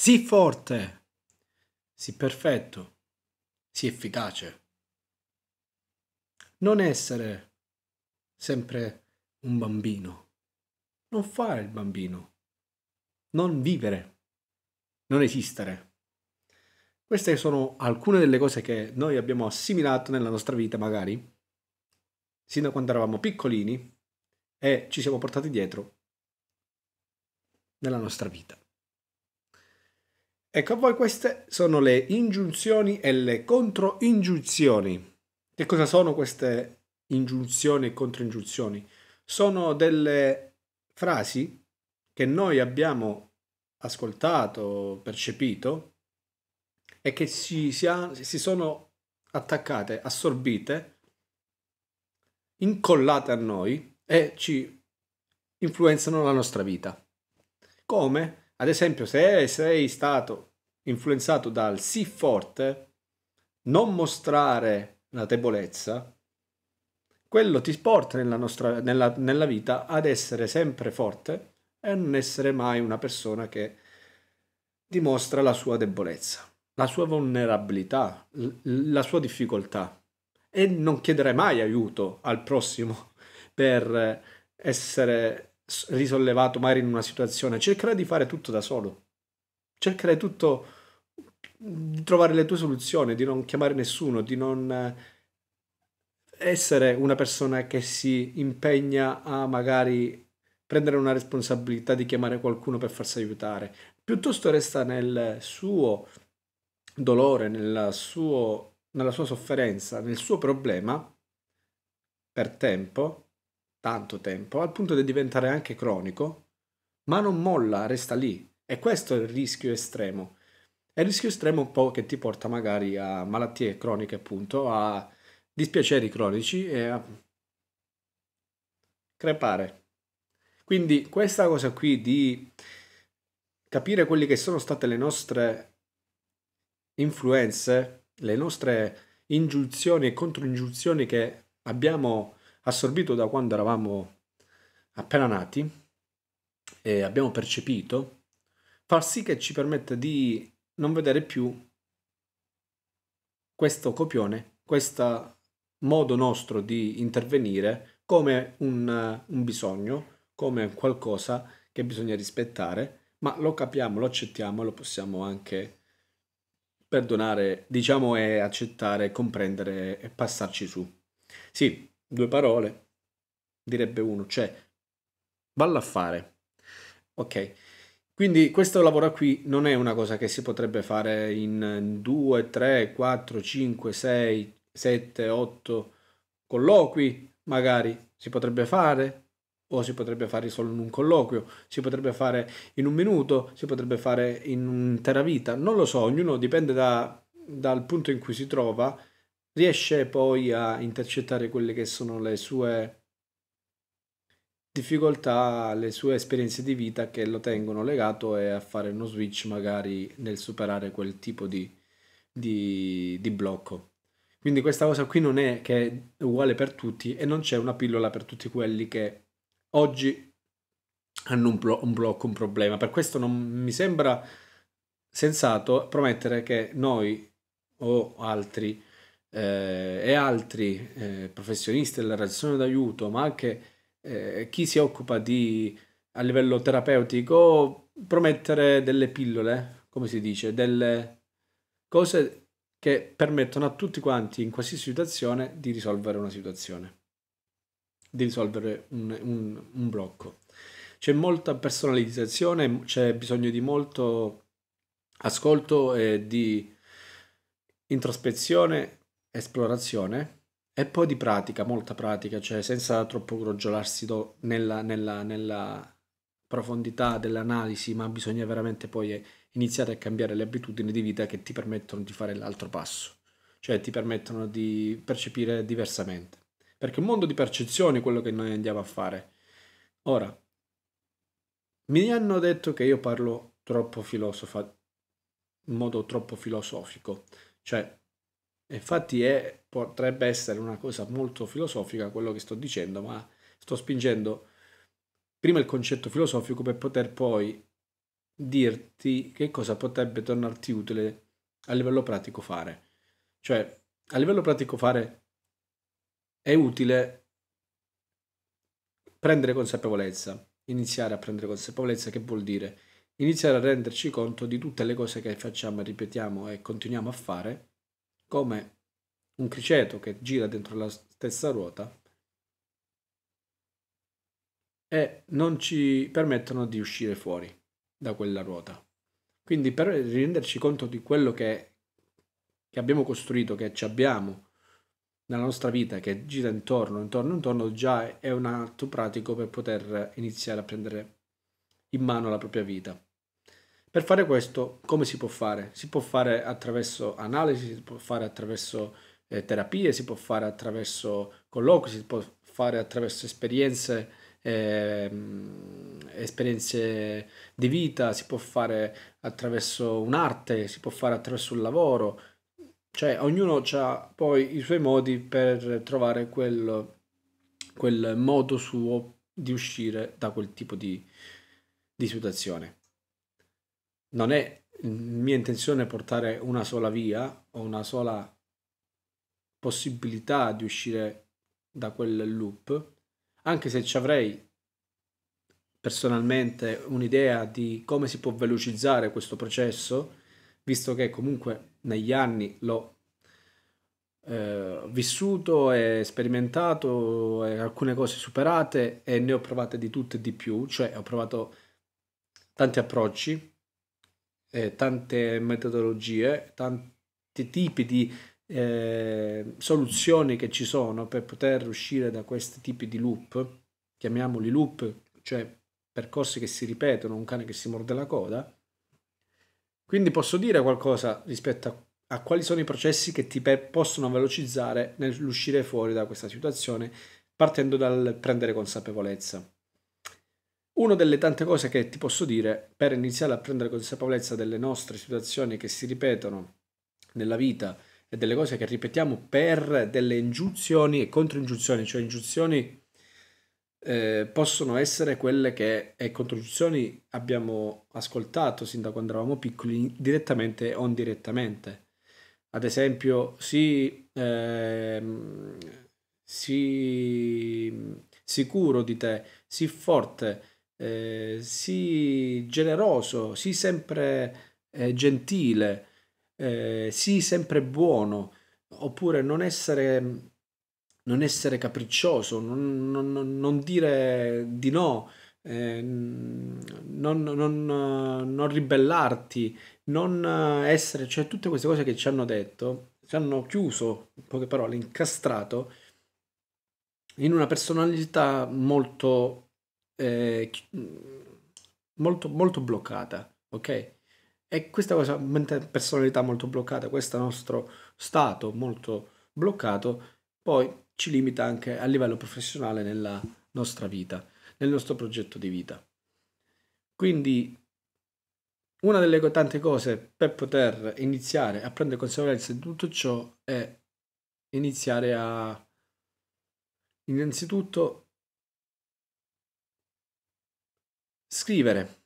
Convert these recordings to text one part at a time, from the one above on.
Sii forte, sii perfetto, sii efficace. Non essere sempre un bambino. Non fare il bambino. Non vivere. Non esistere. Queste sono alcune delle cose che noi abbiamo assimilato nella nostra vita, magari, sin da quando eravamo piccolini e ci siamo portati dietro nella nostra vita. Ecco a voi queste sono le ingiunzioni e le controingiunzioni. Che cosa sono queste ingiunzioni e controingiunzioni? Sono delle frasi che noi abbiamo ascoltato, percepito e che si, si, ha, si sono attaccate, assorbite, incollate a noi e ci influenzano la nostra vita. Come? Ad esempio, se sei stato influenzato dal sì forte, non mostrare la debolezza, quello ti porta nella, nostra, nella, nella vita ad essere sempre forte e non essere mai una persona che dimostra la sua debolezza, la sua vulnerabilità, la sua difficoltà e non chiederai mai aiuto al prossimo per essere risollevato magari in una situazione, cercherai di fare tutto da solo. Cercherai tutto di trovare le tue soluzioni, di non chiamare nessuno, di non essere una persona che si impegna a magari prendere una responsabilità di chiamare qualcuno per farsi aiutare. Piuttosto resta nel suo dolore, nella, suo, nella sua sofferenza, nel suo problema per tempo tanto tempo, al punto di diventare anche cronico, ma non molla, resta lì. E questo è il rischio estremo. È il rischio estremo un po' che ti porta magari a malattie croniche, appunto, a dispiaceri cronici e a crepare. Quindi questa cosa qui di capire quelle che sono state le nostre influenze, le nostre ingiunzioni e controingiunzioni che abbiamo assorbito da quando eravamo appena nati e abbiamo percepito, fa sì che ci permetta di non vedere più questo copione, questo modo nostro di intervenire come un, un bisogno, come qualcosa che bisogna rispettare, ma lo capiamo, lo accettiamo e lo possiamo anche perdonare, diciamo, e accettare, comprendere e passarci su. Sì, Due parole, direbbe uno, cioè valla a fare. Ok, quindi questo lavoro qui non è una cosa che si potrebbe fare in 2, 3, 4, 5, 6, 7, 8 colloqui, magari si potrebbe fare o si potrebbe fare solo in un colloquio, si potrebbe fare in un minuto, si potrebbe fare in un'intera vita, non lo so, ognuno dipende da, dal punto in cui si trova riesce poi a intercettare quelle che sono le sue difficoltà, le sue esperienze di vita che lo tengono legato e a fare uno switch magari nel superare quel tipo di, di, di blocco. Quindi questa cosa qui non è che è uguale per tutti e non c'è una pillola per tutti quelli che oggi hanno un, blo- un blocco, un problema. Per questo non mi sembra sensato promettere che noi o altri eh, e altri eh, professionisti della radiazione d'aiuto, ma anche eh, chi si occupa di, a livello terapeutico, promettere delle pillole, come si dice, delle cose che permettono a tutti quanti in qualsiasi situazione di risolvere una situazione, di risolvere un, un, un blocco. C'è molta personalizzazione, c'è bisogno di molto ascolto e di introspezione esplorazione e poi di pratica, molta pratica, cioè senza troppo crogiolarsi nella, nella, nella profondità dell'analisi, ma bisogna veramente poi iniziare a cambiare le abitudini di vita che ti permettono di fare l'altro passo, cioè ti permettono di percepire diversamente. Perché è un mondo di percezione quello che noi andiamo a fare. Ora, mi hanno detto che io parlo troppo filosofa, in modo troppo filosofico, cioè Infatti è, potrebbe essere una cosa molto filosofica quello che sto dicendo, ma sto spingendo prima il concetto filosofico per poter poi dirti che cosa potrebbe tornarti utile a livello pratico fare. Cioè, a livello pratico fare è utile prendere consapevolezza, iniziare a prendere consapevolezza, che vuol dire iniziare a renderci conto di tutte le cose che facciamo, ripetiamo e continuiamo a fare come un criceto che gira dentro la stessa ruota e non ci permettono di uscire fuori da quella ruota. Quindi per renderci conto di quello che, che abbiamo costruito, che ci abbiamo nella nostra vita, che gira intorno, intorno, intorno, già è un atto pratico per poter iniziare a prendere in mano la propria vita. Per fare questo, come si può fare? Si può fare attraverso analisi, si può fare attraverso eh, terapie, si può fare attraverso colloqui, si può fare attraverso esperienze, eh, esperienze di vita, si può fare attraverso un'arte, si può fare attraverso un lavoro. Cioè, ognuno ha poi i suoi modi per trovare quel, quel modo suo di uscire da quel tipo di, di situazione non è mia intenzione portare una sola via o una sola possibilità di uscire da quel loop, anche se ci avrei personalmente un'idea di come si può velocizzare questo processo, visto che comunque negli anni l'ho eh, vissuto e sperimentato e alcune cose superate e ne ho provate di tutte e di più, cioè ho provato tanti approcci eh, tante metodologie, tanti tipi di eh, soluzioni che ci sono per poter uscire da questi tipi di loop, chiamiamoli loop, cioè percorsi che si ripetono, un cane che si morde la coda. Quindi posso dire qualcosa rispetto a a quali sono i processi che ti possono velocizzare nell'uscire fuori da questa situazione partendo dal prendere consapevolezza. Una delle tante cose che ti posso dire per iniziare a prendere consapevolezza delle nostre situazioni che si ripetono nella vita e delle cose che ripetiamo per delle ingiunzioni e controingiunzioni, cioè ingiunzioni eh, possono essere quelle che e controingiunzioni abbiamo ascoltato sin da quando eravamo piccoli, direttamente o indirettamente. Ad esempio, si, eh, si sicuro di te, si forte, eh, sii generoso, sii sempre eh, gentile, eh, sii sempre buono, oppure non essere, non essere capriccioso, non, non, non dire di no, eh, non, non, non, ribellarti, non essere, cioè tutte queste cose che ci hanno detto, ci hanno chiuso, in poche parole, incastrato in una personalità molto eh, mm, molto, molto bloccata, ok? E questa cosa, personalità molto bloccata, questo nostro stato molto bloccato, poi ci limita anche a livello professionale nella nostra vita, nel nostro progetto di vita. Quindi una delle tante cose per poter iniziare a prendere consapevolezza di tutto ciò è iniziare a innanzitutto scrivere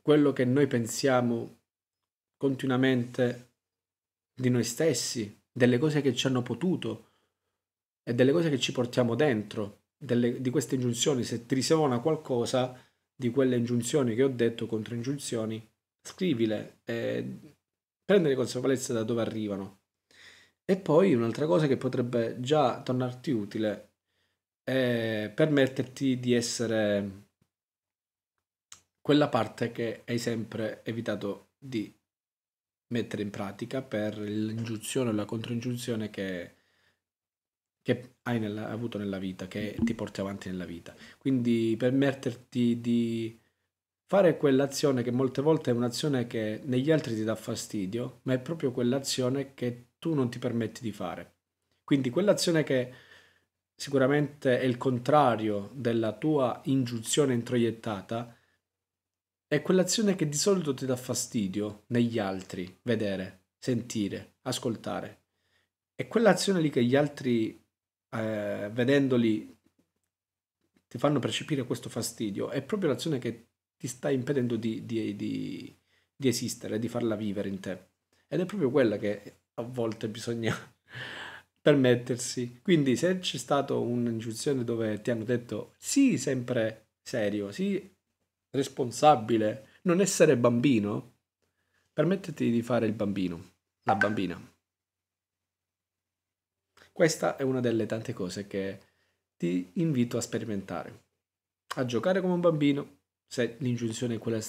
quello che noi pensiamo continuamente di noi stessi, delle cose che ci hanno potuto e delle cose che ci portiamo dentro, delle, di queste ingiunzioni, se ti risuona qualcosa di quelle ingiunzioni che ho detto, contro ingiunzioni, scrivile, eh, prendere consapevolezza da dove arrivano. E poi un'altra cosa che potrebbe già tornarti utile è permetterti di essere quella parte che hai sempre evitato di mettere in pratica per l'ingiunzione o la controingiunzione che, che hai nella, avuto nella vita, che ti porti avanti nella vita. Quindi permetterti di fare quell'azione che molte volte è un'azione che negli altri ti dà fastidio, ma è proprio quell'azione che tu non ti permetti di fare. Quindi quell'azione che sicuramente è il contrario della tua ingiunzione introiettata, è quell'azione che di solito ti dà fastidio negli altri, vedere, sentire, ascoltare. È quell'azione lì che gli altri, eh, vedendoli, ti fanno percepire questo fastidio. È proprio l'azione che ti sta impedendo di, di, di, di esistere, di farla vivere in te. Ed è proprio quella che a volte bisogna permettersi. Quindi se c'è stata un'ingiunzione dove ti hanno detto sì, sempre serio, sì, responsabile, non essere bambino, permettiti di fare il bambino, la bambina. Questa è una delle tante cose che ti invito a sperimentare. A giocare come un bambino, se l'ingiunzione è quella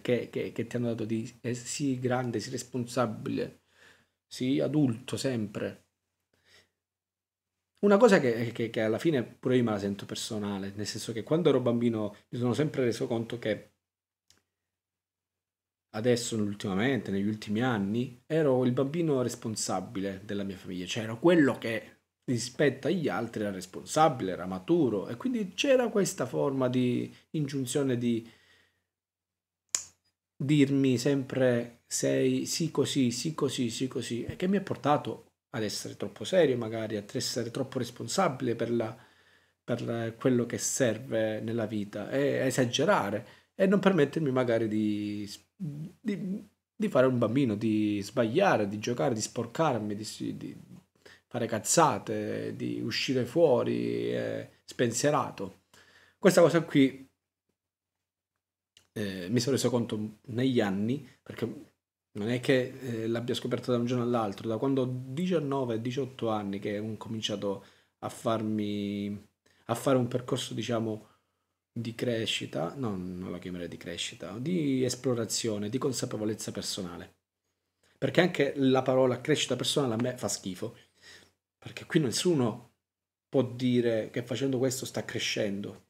che, che, che ti hanno dato di essere sii grande, sii responsabile, sii adulto sempre, una cosa che, che, che, alla fine pure io me la sento personale, nel senso che quando ero bambino mi sono sempre reso conto che adesso, ultimamente, negli ultimi anni, ero il bambino responsabile della mia famiglia, cioè ero quello che rispetto agli altri era responsabile, era maturo e quindi c'era questa forma di ingiunzione di dirmi sempre sei sì così, sì così, sì così, e che mi ha portato ad essere troppo serio, magari ad essere troppo responsabile per, la, per quello che serve nella vita e esagerare e non permettermi magari di, di, di fare un bambino, di sbagliare, di giocare, di sporcarmi, di, di fare cazzate, di uscire fuori eh, spensierato. Questa cosa qui eh, mi sono reso conto negli anni, perché non è che eh, l'abbia scoperto da un giorno all'altro, da quando ho 19-18 anni che ho cominciato a farmi a fare un percorso, diciamo, di crescita, no, non la chiamerei di crescita, di esplorazione, di consapevolezza personale. Perché anche la parola crescita personale a me fa schifo, perché qui nessuno può dire che facendo questo sta crescendo.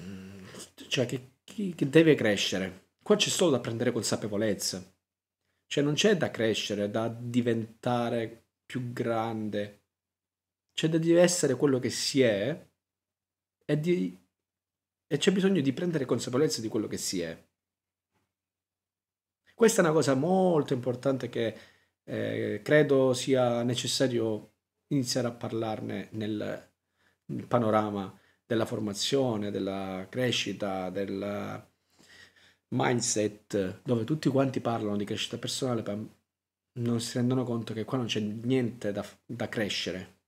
Mm, cioè che chi, deve crescere? Qua c'è solo da prendere consapevolezza. Cioè non c'è da crescere, da diventare più grande. C'è da essere quello che si è e, di... e c'è bisogno di prendere consapevolezza di quello che si è. Questa è una cosa molto importante che eh, credo sia necessario iniziare a parlarne nel, nel panorama della formazione, della crescita, della mindset dove tutti quanti parlano di crescita personale non si rendono conto che qua non c'è niente da, da crescere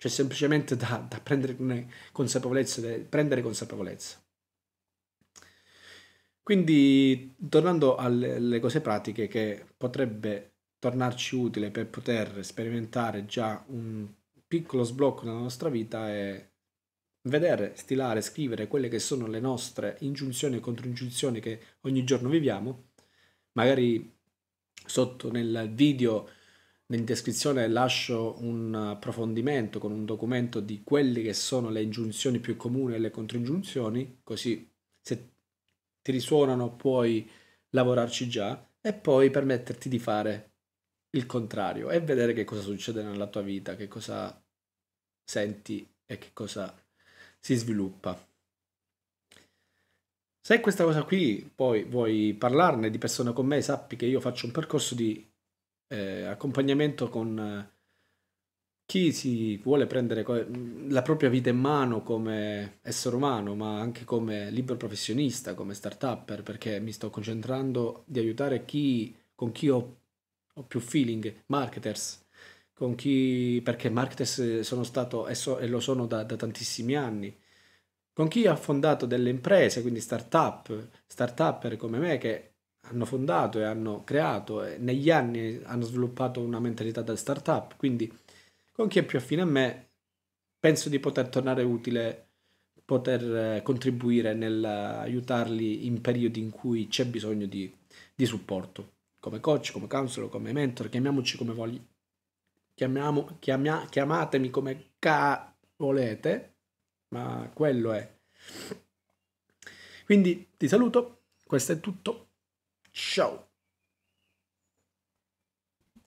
c'è semplicemente da, da prendere consapevolezza, prendere consapevolezza. Quindi, tornando alle cose pratiche che potrebbe tornarci utile per poter sperimentare già un piccolo sblocco nella nostra vita è vedere, stilare, scrivere quelle che sono le nostre ingiunzioni e controingiunzioni che ogni giorno viviamo, magari sotto nel video, in descrizione lascio un approfondimento con un documento di quelle che sono le ingiunzioni più comuni e le controingiunzioni, così se ti risuonano puoi lavorarci già e poi permetterti di fare il contrario e vedere che cosa succede nella tua vita, che cosa senti e che cosa si sviluppa. Se questa cosa qui poi vuoi parlarne di persona con me, sappi che io faccio un percorso di eh, accompagnamento con eh, chi si vuole prendere mm, la propria vita in mano come essere umano, ma anche come libero professionista, come start-upper, perché mi sto concentrando di aiutare chi, con chi ho, ho più feeling, marketers, con chi, perché Marketers eh, sono stato e, so, e lo sono da, da, tantissimi anni, con chi ha fondato delle imprese, quindi start-up, start-upper come me che hanno fondato e hanno creato e negli anni hanno sviluppato una mentalità da start-up, quindi con chi è più affine a me penso di poter tornare utile, poter eh, contribuire nell'aiutarli eh, in periodi in cui c'è bisogno di, di supporto, come coach, come counselor, come mentor, chiamiamoci come voglio chiamiamo, chiamia, chiamatemi come ca volete, ma quello è. Quindi ti saluto, questo è tutto, ciao!